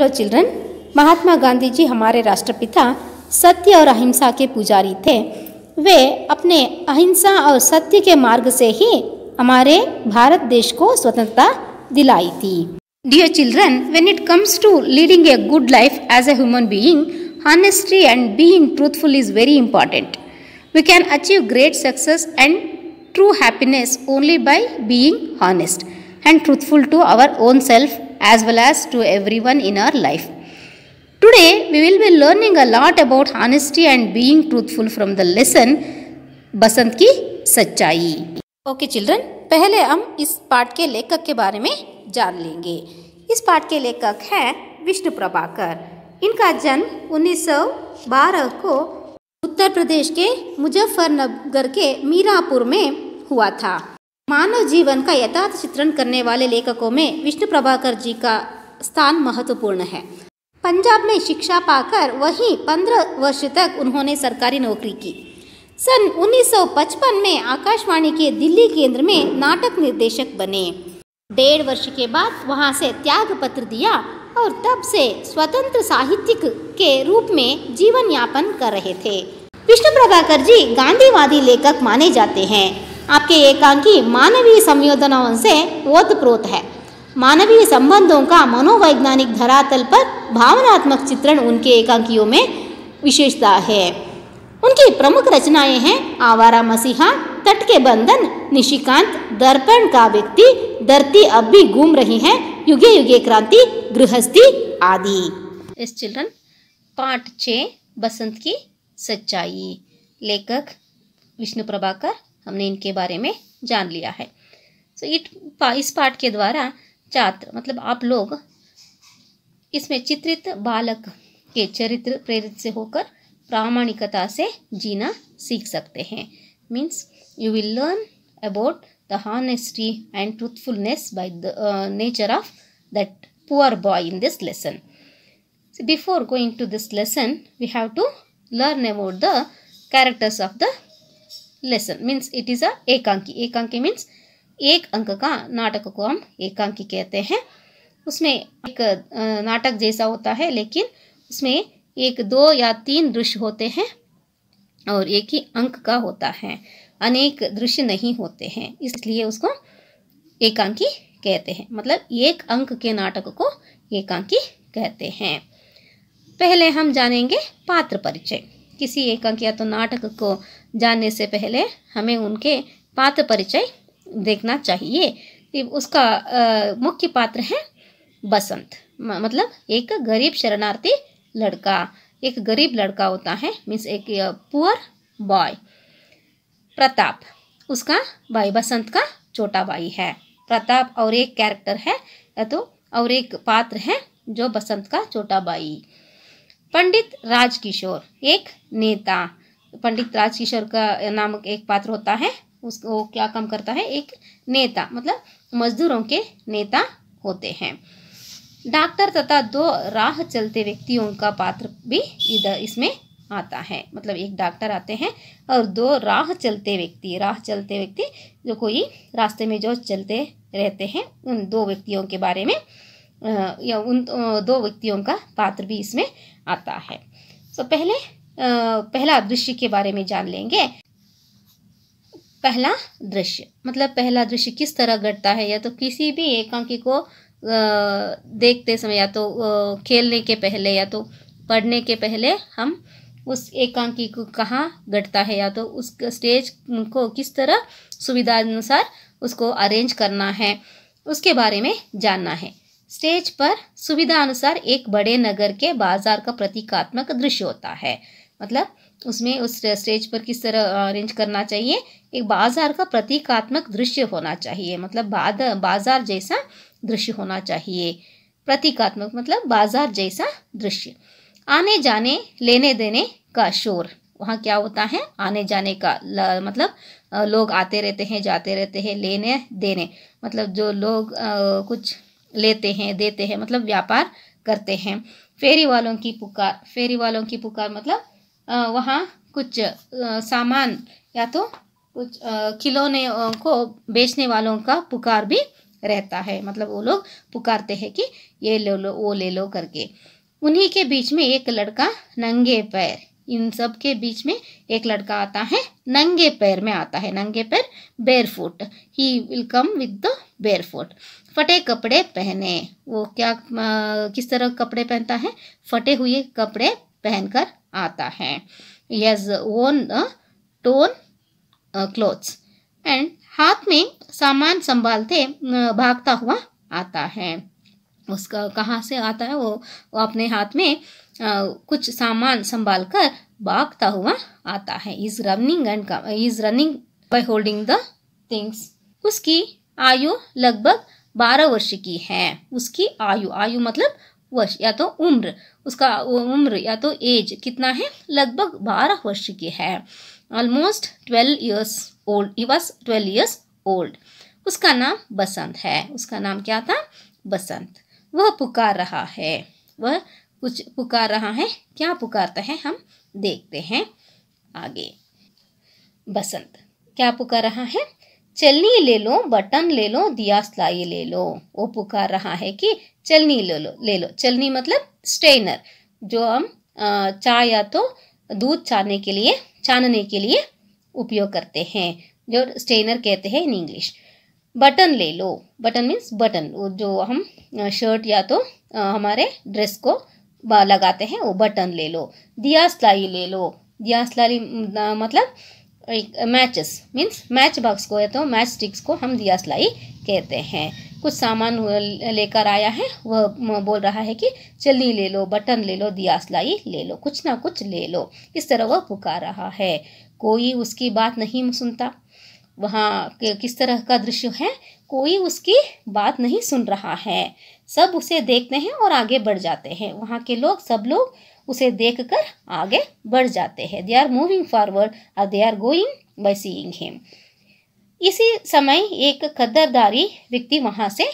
Hello children Mahatma Gandhi ji हमारे राष्ट्रपिता सत्य और अहिंसा के पुजारी थे वे अपने अहिंसा और सत्य के मार्ग से ही हमारे भारत देश को स्वतंत्रता दिलाई थी dear children when it comes to leading a good life as a human being honesty and being truthful is very important we can achieve great success and true happiness only by being honest and truthful to our own self as well as to everyone in our life. Today, we will be learning a lot about honesty and being truthful from the lesson basant ki सच्चाई okay, children पहले हम इस पाठ के लेखक के बारे में जान लेंगे इस पाठ के लेखक हैं विष्णु प्रभाकर इनका जन्म 1912 को उत्तर प्रदेश के मुजफ्फरनगर के मीरापुर में हुआ था मानव जीवन का यथार्थ चित्रण करने वाले लेखकों में विष्णु प्रभाकर जी का स्थान महत्वपूर्ण है पंजाब में शिक्षा पाकर वहीं पंद्रह वर्ष तक उन्होंने सरकारी नौकरी की सन 1955 में आकाशवाणी के दिल्ली केंद्र में नाटक निर्देशक बने डेढ़ वर्ष के बाद वहां से त्याग पत्र दिया और तब से स्वतंत्र साहित्यिक के रूप में जीवन यापन कर रहे थे विष्णु प्रभाकर जी गांधीवादी लेखक माने जाते हैं आपके एकांकी मानवीय संयोजनाओं से ओतप्रोत है मानवीय संबंधों का मनोवैज्ञानिक धरातल पर भावनात्मक चित्रण उनके एकांकियों में विशेषता है उनकी प्रमुख रचनाएं हैं आवारा मसीहा तट के बंधन निशिकांत दर्पण का व्यक्ति धरती अब भी घूम रही है युगे युगे क्रांति गृहस्थी आदि इस चिल्ड्रन पाठ छ बसंत की सच्चाई लेखक विष्णु प्रभाकर हमने इनके बारे में जान लिया है सो so, इट पा, इस पाठ के द्वारा छात्र मतलब आप लोग इसमें चित्रित बालक के चरित्र प्रेरित से होकर प्रामाणिकता से जीना सीख सकते हैं means you will learn about the honesty and truthfulness by the nature of that poor boy in this lesson before going to this lesson we have to learn about the characters of the lesson means it is a एकांकी एकांकी means एक अंक का नाटक को हम एकांकी कहते हैं उसमें एक नाटक जैसा होता है लेकिन उसमें एक दो या तीन दृश्य होते हैं और एक ही अंक का होता है अनेक दृश्य नहीं होते हैं इसलिए उसको एकांकी कहते हैं मतलब एक अंक के नाटक को एकांकी कहते हैं पहले हम जानेंगे पात्र परिचय किसी एकांक या तो नाटक को जानने से पहले हमें उनके पात्र परिचय देखना चाहिए उसका मुख्य पात्र है बसंत मतलब एक गरीब शरणार्थी लड़का एक गरीब लड़का होता है मीन्स एक पुअर बॉय प्रताप उसका भाई बसंत का छोटा भाई है प्रताप और एक कैरेक्टर है या तो और एक पात्र है जो बसंत का छोटा भाई पंडित राजकिशोर एक नेता पंडित राज किशोर का नामक एक पात्र होता है उसको क्या काम करता है एक नेता मतलब मजदूरों के नेता होते हैं डॉक्टर तथा दो राह चलते व्यक्तियों का पात्र भी इधर इसमें आता है मतलब एक डॉक्टर आते हैं और दो राह चलते व्यक्ति राह चलते व्यक्ति जो कोई रास्ते में जो चलते रहते हैं उन दो व्यक्तियों के बारे में या उन दो व्यक्तियों का पात्र भी इसमें आता है सो तो पहले पहला दृश्य के बारे में जान लेंगे पहला दृश्य मतलब पहला दृश्य किस तरह घटता है या तो किसी भी एकांकी को देखते समय या तो खेलने के पहले या तो पढ़ने के पहले हम उस एकांकी को कहाँ घटता है या तो उस स्टेज को किस तरह सुविधा अनुसार उसको अरेंज करना है उसके बारे में जानना है स्टेज पर सुविधा अनुसार एक बड़े नगर के बाजार का प्रतीकात्मक दृश्य होता है मतलब उसमें उस स्टेज पर किस तरह अरेंज करना चाहिए एक बाजार का प्रतीकात्मक दृश्य होना चाहिए मतलब बाजार जैसा दृश्य होना चाहिए प्रतीकात्मक मतलब बाजार जैसा दृश्य आने जाने लेने देने का शोर वहाँ क्या होता है आने जाने का ल, मतलब लोग आते रहते हैं जाते रहते हैं लेने देने मतलब जो लोग आ, कुछ लेते हैं देते हैं मतलब व्यापार करते हैं फेरी वालों की पुकार फेरी वालों की पुकार मतलब वहाँ कुछ सामान या तो कुछ खिलौने को बेचने वालों का पुकार भी रहता है मतलब वो लोग पुकारते हैं कि ये ले लो वो ले लो करके उन्हीं के बीच में एक लड़का नंगे पैर इन सब के बीच में एक लड़का आता है नंगे पैर में आता है नंगे पैर bare foot he will come with the bare foot फटे कपड़े पहने वो क्या किस तरह कपड़े पहनता है फटे हुए कपड़े पहनकर आता है he's on the torn clothes and हाथ में सामान संभालते uh, भागता हुआ आता है उसका कहाँ से आता है वो वो अपने हाथ में आ, uh, कुछ सामान संभाल कर भागता हुआ आता है is running and is running by holding the things उसकी आयु लगभग बारह वर्ष की है उसकी आयु आयु मतलब वर्ष या तो उम्र उसका उम्र या तो एज कितना है लगभग बारह वर्ष की है almost twelve years old he was twelve years old उसका नाम बसंत है उसका नाम क्या था बसंत वह पुकार रहा है वह कुछ पुकार रहा है क्या पुकारता है हम देखते हैं आगे बसंत क्या पुकार रहा है चलनी ले लो बटन ले लो दिया सलाई ले लो वो पुकार रहा है कि चलनी ले लो ले लो चलनी मतलब स्टेनर जो हम चाय या तो दूध चाने के लिए छानने के लिए उपयोग करते हैं जो स्टेनर कहते हैं इन इंग्लिश बटन ले लो बटन मीन्स बटन जो हम शर्ट या तो हमारे ड्रेस को लगाते हैं वो बटन ले लो दिया सलाई ले लो दिया सलाई मतलब मैचेस मीन्स मैच बॉक्स को या तो मैच स्टिक्स को हम दिया सिलाई कहते हैं कुछ सामान लेकर आया है वह बोल रहा है कि चली ले लो बटन ले लो दिया सिलाई ले लो कुछ ना कुछ ले लो इस तरह वह पुकार रहा है कोई उसकी बात नहीं सुनता वहाँ किस तरह का दृश्य है कोई उसकी बात नहीं सुन रहा है सब उसे देखते हैं और आगे बढ़ जाते हैं वहाँ के लोग सब लोग उसे देखकर आगे बढ़ जाते हैं दे आर मूविंग फॉरवर्ड और they are going by seeing him इसी समय एक कद्दरदारी व्यक्ति वहाँ से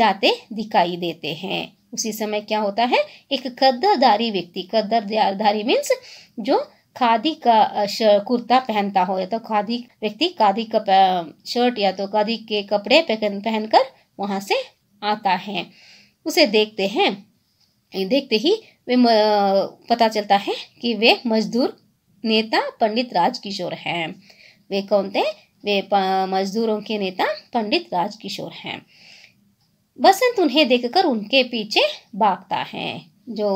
जाते दिखाई देते हैं उसी समय क्या होता है एक कद्दरदारी व्यक्ति कद्दरदारी मीन्स जो खादी का कुर्ता पहनता हो या तो खादी व्यक्ति खादी का शर्ट या तो खादी के कपड़े पहन पहनकर वहाँ से आता है उसे देखते हैं देखते ही वे पता चलता है कि वे मजदूर नेता पंडित राजकिशोर हैं वे कौन थे वे मजदूरों के नेता पंडित राजकिशोर हैं बसंत उन्हें देखकर उनके पीछे भागता है जो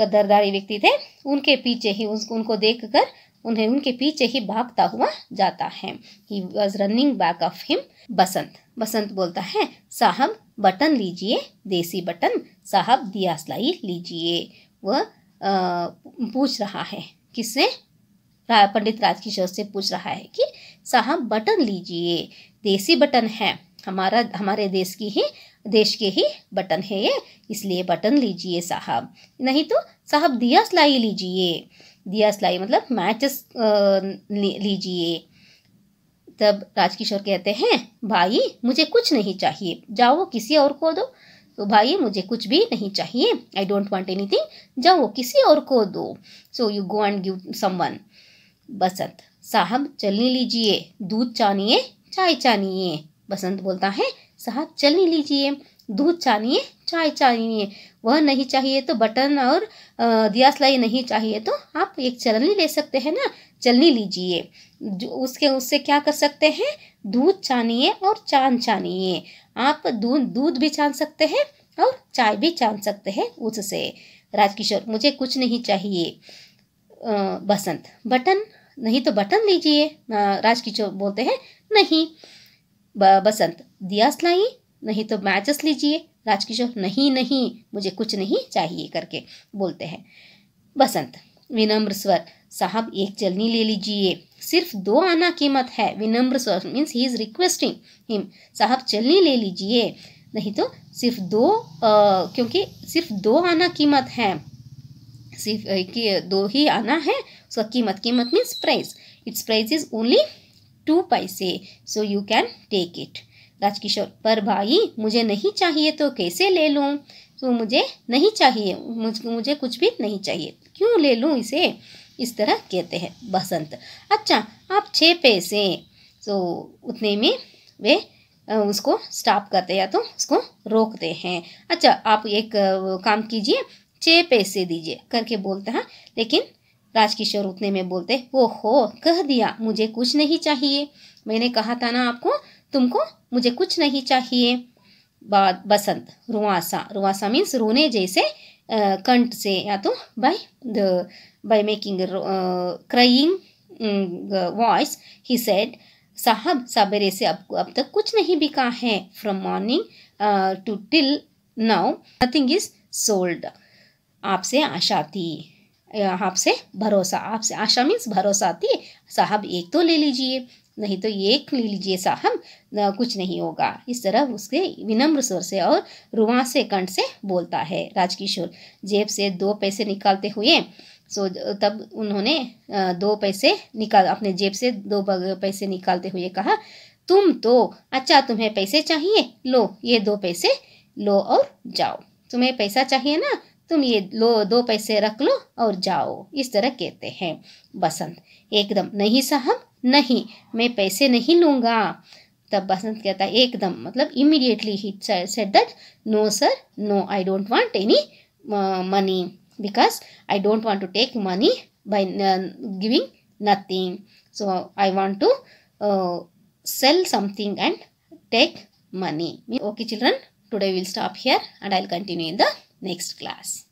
कदरदारी व्यक्ति थे उनके पीछे ही उनको देखकर उन्हें उनके पीछे ही भागता हुआ जाता है he was running back of him Basant Basant बोलता है साहब बटन लीजिए देसी बटन साहब दिया सिलाई लीजिए वह पूछ रहा है किससे पंडित राजकिशोर से पूछ रहा है कि साहब बटन लीजिए देसी बटन है हमारा हमारे देश की ही देश के ही बटन है ये इसलिए बटन लीजिए साहब नहीं तो साहब दिया सिलाई लीजिए दिया सिलाई मतलब मैचेस लीजिए तब राजकिशोर कहते हैं भाई मुझे कुछ नहीं चाहिए जाओ वो किसी और को दो तो भाई मुझे कुछ भी नहीं चाहिए आई डोंट वांट एनीथिंग जाओ वो किसी और को दो so you go and give someone Basant साहब चलने लीजिए दूध चाहिए चाय चाहिए बसंत बोलता है साहब चलने लीजिए दूध चाहिए चाय चाहिए वह नहीं चाहिए तो बटन और दियासलाई नहीं चाहिए तो आप एक चलनी ले सकते हैं ना चलनी लीजिए जो उसके उससे क्या कर सकते हैं दूध छानिए और चांद छानिए आप दूध दूध भी छान सकते हैं और चाय भी छान सकते हैं उससे राजकिशोर मुझे कुछ नहीं चाहिए बसंत बटन नहीं तो बटन लीजिए राजकिशोर बोलते हैं नहीं बसंत दियासलाई नहीं तो मैचस लीजिए राजकिशोर नहीं नहीं मुझे कुछ नहीं चाहिए करके बोलते हैं बसंत विनम्र स्वर साहब एक चलनी ले लीजिए सिर्फ दो आना कीमत है विनम्र स्वर means he is requesting him साहब चलनी ले लीजिए नहीं तो सिर्फ दो आ, क्योंकि सिर्फ दो आना कीमत है सिर्फ एक दो ही आना है उसका कीमत कीमत means price it's price is only two पैसे so you can take it Rajkishore पर भाई मुझे नहीं चाहिए तो कैसे ले लूँ तो मुझे नहीं चाहिए मुझ मुझे कुछ भी नहीं चाहिए क्यों ले लूँ इसे इस तरह कहते हैं बसंत अच्छा आप छः पैसे तो उतने में वे उसको स्टॉप करते या तो उसको रोकते हैं अच्छा आप एक काम कीजिए छः पैसे दीजिए करके बोलते हैं लेकिन राजकिशोर उतने में बोलते वो हो कह दिया मुझे कुछ नहीं चाहिए मैंने कहा था ना आपको तुमको मुझे कुछ नहीं चाहिए बाद बसंत रुआसा रुआसा मीन्स रोने जैसे कंठ से या तो by the by making crying voice he said साहब सवेरे से अब अब तक कुछ नहीं बिका है from morning to till now nothing is sold आपसे आशा थी आपसे भरोसा आपसे आशा मीन्स भरोसा थी साहब एक तो ले लीजिए नहीं तो ये ले लीजिए साहब कुछ नहीं होगा इस तरह उसके विनम्र स्वर से और रुआ से कंठ से बोलता है राजकिशोर जेब से दो पैसे निकालते हुए सो तब उन्होंने दो पैसे निकाल अपने जेब से दो पैसे निकालते हुए कहा तुम तो अच्छा तुम्हें पैसे चाहिए लो ये दो पैसे लो और जाओ तुम्हें पैसा चाहिए ना तुम ये लो दो पैसे रख लो और जाओ इस तरह कहते हैं बसंत एकदम नहीं साहब नहीं मैं पैसे नहीं लूँगा तब बसंत कहता है एकदम मतलब immediately he said that no sir no I don't want any money because I don't want to take money by giving nothing so I want to sell something and take money okay children today will stop here and I will continue in the next class